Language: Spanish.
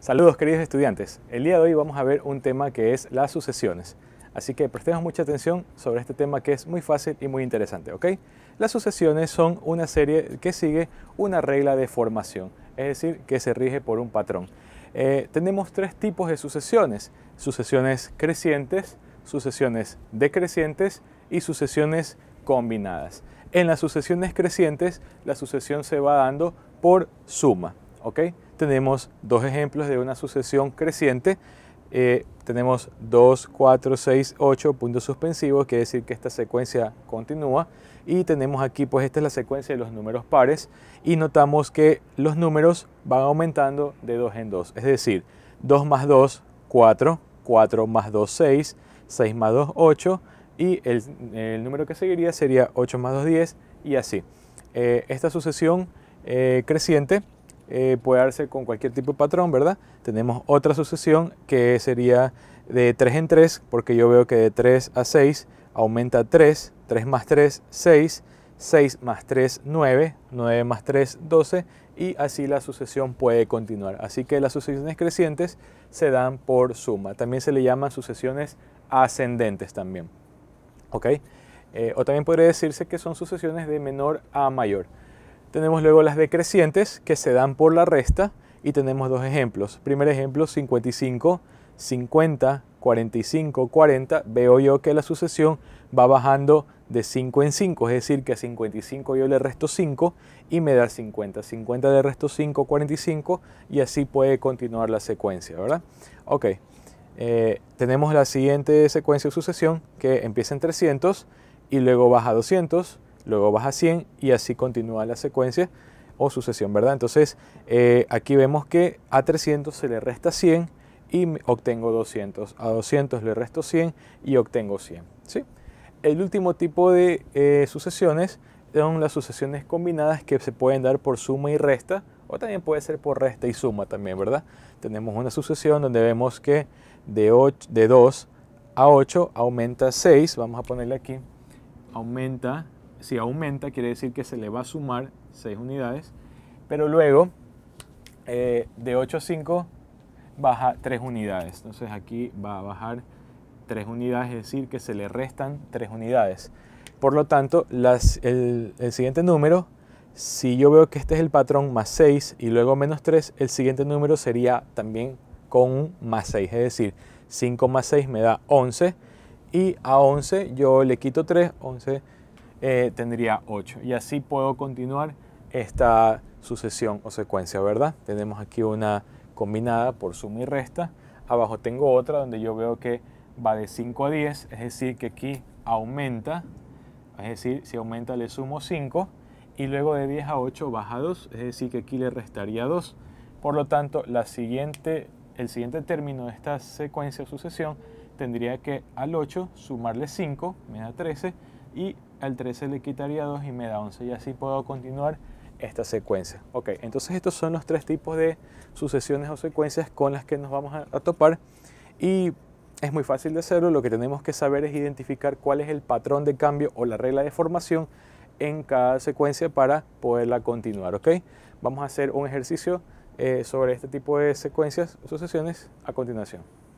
Saludos queridos estudiantes, el día de hoy vamos a ver un tema que es las sucesiones, así que prestemos mucha atención sobre este tema que es muy fácil y muy interesante, ¿ok? Las sucesiones son una serie que sigue una regla de formación, es decir, que se rige por un patrón. Eh, tenemos tres tipos de sucesiones, sucesiones crecientes, sucesiones decrecientes y sucesiones combinadas. En las sucesiones crecientes, la sucesión se va dando por suma, ¿ok? tenemos dos ejemplos de una sucesión creciente. Eh, tenemos 2, 4, 6, 8 puntos suspensivos, quiere decir que esta secuencia continúa. Y tenemos aquí, pues esta es la secuencia de los números pares y notamos que los números van aumentando de 2 en 2. Es decir, 2 más 2, 4, 4 más 2, 6, 6 más 2, 8 y el, número que seguiría sería 8 más 2, 10 y así. Eh, esta sucesión eh, creciente eh, puede darse con cualquier tipo de patrón, ¿verdad? Tenemos otra sucesión que sería de 3 en 3, porque yo veo que de 3 a 6 aumenta 3, 3 más 3, 6, 6 más 3, 9, 9 más 3, 12, y así la sucesión puede continuar. Así que las sucesiones crecientes se dan por suma. También se le llaman sucesiones ascendentes también. ¿Ok? Eh, o también podría decirse que son sucesiones de menor a mayor. Tenemos luego las decrecientes que se dan por la resta y tenemos dos ejemplos. Primer ejemplo 55, 50, 45, 40. Veo yo que la sucesión va bajando de 5 en 5, es decir, que a 55 yo le resto 5 y me da 50. 50 le resto 5, 45 y así puede continuar la secuencia, ¿verdad? Ok, eh, tenemos la siguiente secuencia de sucesión que empieza en 300 y luego baja a 200 luego vas a 100 y así continúa la secuencia o sucesión, ¿verdad? Entonces eh, aquí vemos que a 300 se le resta 100 y obtengo 200, a 200 le resto 100 y obtengo 100, ¿sí? El último tipo de eh, sucesiones son las sucesiones combinadas que se pueden dar por suma y resta o también puede ser por resta y suma también, ¿verdad? Tenemos una sucesión donde vemos que de, de 2 a 8 aumenta 6, vamos a ponerle aquí, aumenta si aumenta, quiere decir que se le va a sumar 6 unidades, pero luego eh, de 8 a 5 baja 3 unidades. Entonces aquí va a bajar 3 unidades, es decir, que se le restan 3 unidades. Por lo tanto, las, el, el, siguiente número, si yo veo que este es el patrón más 6 y luego menos 3, el siguiente número sería también con más 6, es decir, 5 más 6 me da 11 y a 11 yo le quito 3, 11 eh, tendría 8. Y así puedo continuar esta sucesión o secuencia, ¿verdad? Tenemos aquí una combinada por suma y resta. Abajo tengo otra donde yo veo que va de 5 a 10, es decir, que aquí aumenta, es decir, si aumenta le sumo 5 y luego de 10 a 8 baja 2, es decir, que aquí le restaría 2. Por lo tanto, la siguiente, el siguiente término de esta secuencia o sucesión tendría que al 8 sumarle 5, me da 13, y al 13 le quitaría 2 y me da 11 y así puedo continuar esta secuencia. entonces estos son los tres tipos de sucesiones o secuencias con las que nos vamos a, topar y es muy fácil de hacerlo, lo que tenemos que saber es identificar cuál es el patrón de cambio o la regla de formación en cada secuencia para poderla continuar, ¿ok? Vamos a hacer un ejercicio eh, sobre este tipo de secuencias, o sucesiones, a continuación.